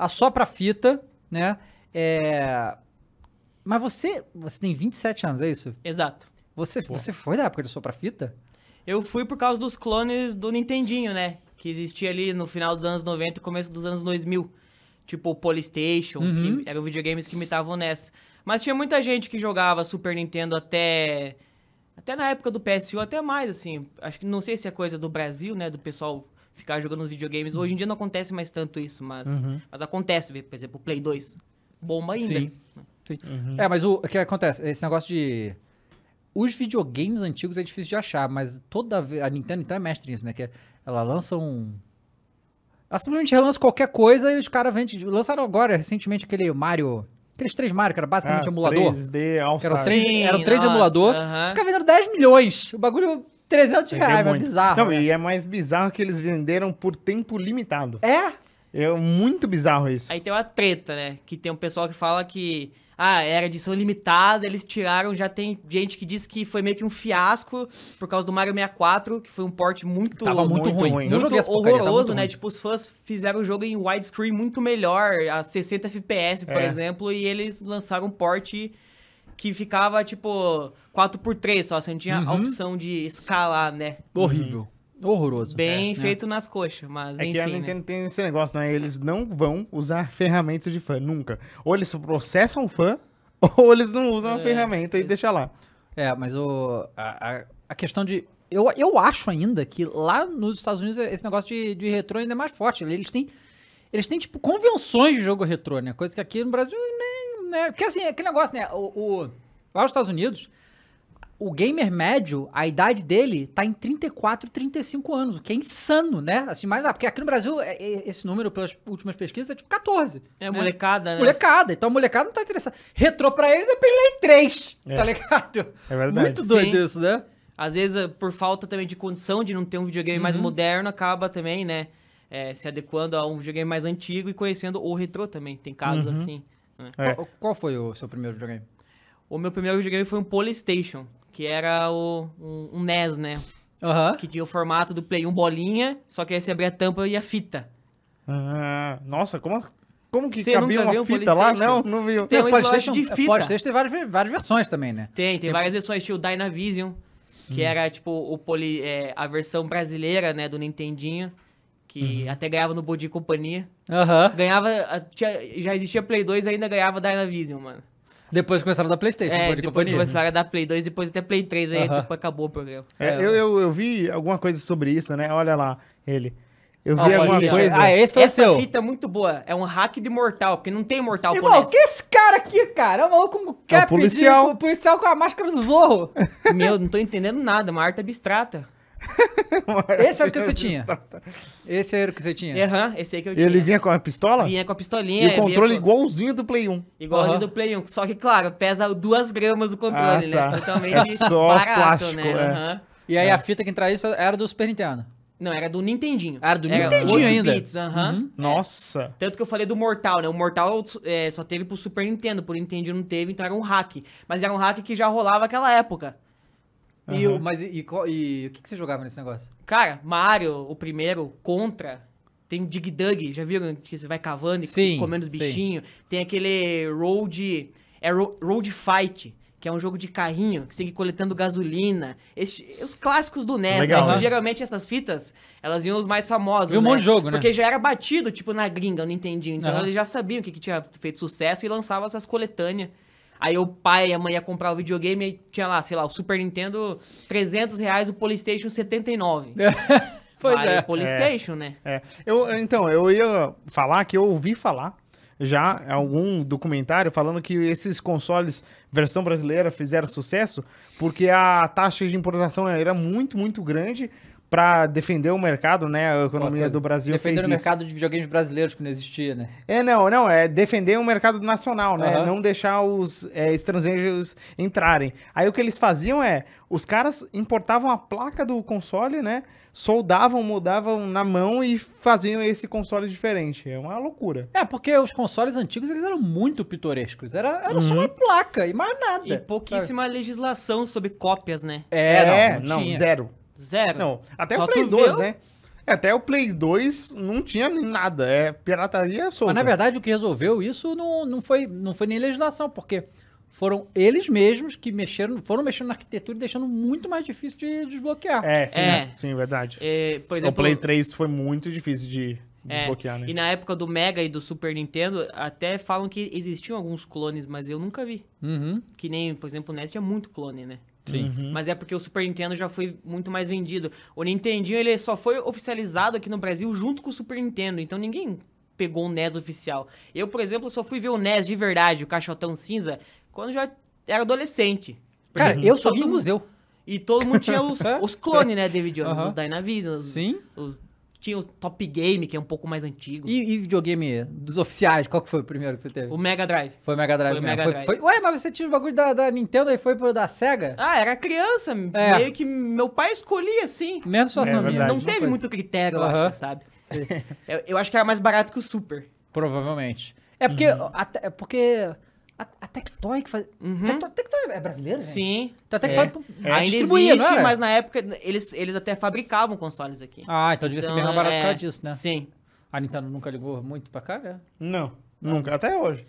assopra a fita, né? É... Mas você, você tem 27 anos, é isso? Exato. Você, você foi da época de assopra fita? Eu fui por causa dos clones do Nintendinho, né? Que existia ali no final dos anos 90 e começo dos anos 2000. Tipo o Polystation, uhum. que eram videogames que imitavam nessa. Mas tinha muita gente que jogava Super Nintendo até até na época do PSU, até mais, assim. Acho que não sei se é coisa do Brasil, né? Do pessoal ficar jogando os videogames. Hoje em dia não acontece mais tanto isso, mas, uhum. mas acontece, por exemplo, o Play 2 bomba ainda. Sim. Sim. Uhum. É, mas o, o que acontece? Esse negócio de. Os videogames antigos é difícil de achar, mas toda vez. A Nintendo então é mestre nisso, né? Que é, ela lança um. Ela simplesmente relança qualquer coisa e os caras vendem. Lançaram agora, recentemente, aquele Mario. Aqueles três Mario, que era basicamente ah, emulador. 3D, All era, três, era três nossa, emulador. Uh -huh. Ficava vendendo 10 milhões. O bagulho 300 Vendeu reais, é, é bizarro. Não, né? e é mais bizarro que eles venderam por tempo limitado. É? É muito bizarro isso. Aí tem uma treta, né? Que tem um pessoal que fala que ah, é era edição limitada, eles tiraram, já tem gente que disse que foi meio que um fiasco por causa do Mario 64, que foi um port muito Tava muito, muito ruim, ruim. Muito eu joguei horroroso, muito né? Ruim. Tipo, os fãs fizeram o jogo em widescreen muito melhor, a 60 FPS, por é. exemplo, e eles lançaram um port que ficava, tipo, 4x3 só. Você não tinha uhum. a opção de escalar, né? Horrível. Uhum. Horroroso. Bem é, né? feito né? nas coxas, mas é enfim. É que a né? Nintendo né? tem esse negócio, né? Eles não vão usar ferramentas de fã, nunca. Ou eles processam o fã, ou eles não usam é, a ferramenta e deixam lá. É, mas o, a, a, questão de. Eu, eu acho ainda que lá nos Estados Unidos esse negócio de, de retrô ainda é mais forte. Eles têm, eles têm, tipo, convenções de jogo retrô, né? Coisa que aqui no Brasil né? Porque assim, é aquele negócio, né? O, o, lá nos Estados Unidos, o gamer médio, a idade dele tá em 34, 35 anos, o que é insano, né? Assim, mais lá, ah, porque aqui no Brasil, é, é, esse número, pelas últimas pesquisas, é tipo 14. É né? molecada, né? Molecada. Então a molecada não tá interessada. Retrô pra eles é pela 3, é. tá ligado? É verdade. Muito doido Sim. isso, né? Às vezes, eh, por falta também de condição de não ter um videogame uhum. mais moderno, acaba também, né? É, se adequando a um videogame mais antigo e conhecendo o retrô também. Tem casos uhum. assim. É. Qual, qual, foi o seu primeiro videogame? O meu primeiro videogame foi um Polystation, que era o, um, um NES, né? Uhum. Que tinha o formato do Play 1 bolinha, só que aí você abria a tampa e a fita. Ah, nossa, como, como que Você cabia uma fita um lá? Não, não viu. Tem um slot de é, fita. Polystation tem várias, várias versões também, né? Tem, tem, tem... várias versões. Tinha o Dynavision, que hum. era tipo o poly, é, a versão brasileira né, do Nintendinho que uhum. até ganhava no Bodin Companhia. Uhum. Ganhava, tinha, já existia Play 2 ainda ganhava Dynavision, mano. Depois começaram da PlayStation, é, Depois começaram da Play 2, depois até Play 3, aí acabou o programa. É, é, eu, eu, eu vi alguma coisa sobre isso, né? Olha lá, ele. Eu vi alguma coisa. Ah, esse foi Essa seu. fita é muito boa. É um hack de mortal, porque não tem mortal Irmão, Irmão, que esse cara aqui, cara? É um maluco que é o policial. policial com a máscara do Zorro. Meu, não tô entendendo nada, uma arte é abstrata esse era o que você tinha. Esse era o que você tinha. Aham, uhum, esse aí que eu tinha. Ele vinha com a pistola? Vinha com a pistolinha. E o controle com... igualzinho do Play 1. Igualzinho uhum. do Play 1. Só que, claro, pesa duas gramas o controle, ah, né? tá. né? Totalmente é só barato, né? plástico, né? É. Uhum. E aí é. a fita que entrava isso era do Super Nintendo. Não, era do Nintendinho. Era do era Nintendinho ainda. Bits, uhum. é. Nossa. Tanto que eu falei do Mortal, né? O Mortal é, só teve pro Super Nintendo, pro Nintendo não teve, então era um hack. Mas era um hack que já rolava naquela época. E o- Mas e, e e o que, que você jogava nesse negócio? Cara, Mario, o primeiro, Contra. Tem o Dig Dug, já viram? Que você vai cavando e Sim, comendo os bichinhos. Tem aquele Road... É Road Fight, que é um jogo de carrinho, que você tem que ir coletando gasolina. Esse- os clássicos do NES, Legal, né? Que geralmente essas fitas, elas iam os mais famosos, Viu um né? monte de jogo, né? Porque já era batido, tipo, na gringa, eu não entendi. Então eles já sabiam o que, que tinha feito sucesso e lançavam essas coletâneas Aí o pai e a mãe ia comprar o videogame e tinha lá, sei lá, o Super Nintendo 300 reais, o PlayStation 79. Pois vale é. o é, né? É. Eu, então, eu ia falar que eu ouvi falar já algum documentário falando que esses consoles versão brasileira fizeram sucesso porque a taxa de importação era muito, muito grande para defender o mercado, né? A economia do Brasil Defender o mercado de videogames brasileiros que não existia, né? É, não, não, é defender o mercado nacional, né? Uhum. Não deixar os é, estrangeiros entrarem. Aí o que eles faziam é, os caras importavam a placa do console, né? Soldavam, mudavam na mão e faziam esse console diferente. É uma loucura. É, porque os consoles antigos eles eram muito pitorescos. Era, era uhum. só uma placa e mais nada. E pouquíssima sabe? legislação sobre cópias, né? É, é não, não, não zero. Zero. Não, até Só o Play 2, viu? né? É, até o Play 2 não tinha nem nada, é pirataria solta. Mas na verdade o que resolveu isso não, não, foi, não foi nem legislação, porque foram eles mesmos que mexeram, foram mexendo na arquitetura e deixando muito mais difícil de desbloquear. É, sim, é. é sim verdade. É, exemplo, o Play 3 foi muito difícil de é, desbloquear, é. né? E na época do Mega e do Super Nintendo, até falam que existiam alguns clones, mas eu nunca vi. Uhum. Que nem, por exemplo, o NES tinha muito clone, né? Sim. Uhum. Mas é porque o Super Nintendo já foi muito mais vendido. O Nintendinho, ele só foi oficializado aqui no Brasil junto com o Super Nintendo. Então ninguém pegou o NES oficial. Eu, por exemplo, só fui ver o NES de verdade, o caixotão cinza, quando já era adolescente. Cara, eu só vi no museu. E todo mundo tinha os, é. os clones, né, David Jones? Uhum. Os Dynavisions. Sim. Os tinha o Top Game, que é um pouco mais antigo. E, e videogame dos oficiais, qual que foi o primeiro que você teve? O Mega Drive. Foi o Mega Drive foi Mega foi, Drive. Foi... Ué, mas você tinha os bagulho da, da Nintendo e foi pro da Sega? Ah, era criança. É. Meio que meu pai escolhia, assim. Mesmo é situação é, minha. Não teve muito critério, eu acho, sabe? eu, eu acho que era mais barato que o Super. Provavelmente. É uhum. porque. Uhum. Até, é porque a, Tectoy que faz. Uhum. É Tectoy é brasileiro? Sim. Então a Tectoy é. é. distribuía existe, mas na época eles, eles até fabricavam consoles aqui. Ah, então devia então, ser bem então, barato é... por causa disso, né? Sim. A Nintendo nunca ligou muito pra cá, né? Não, não. nunca. Até hoje.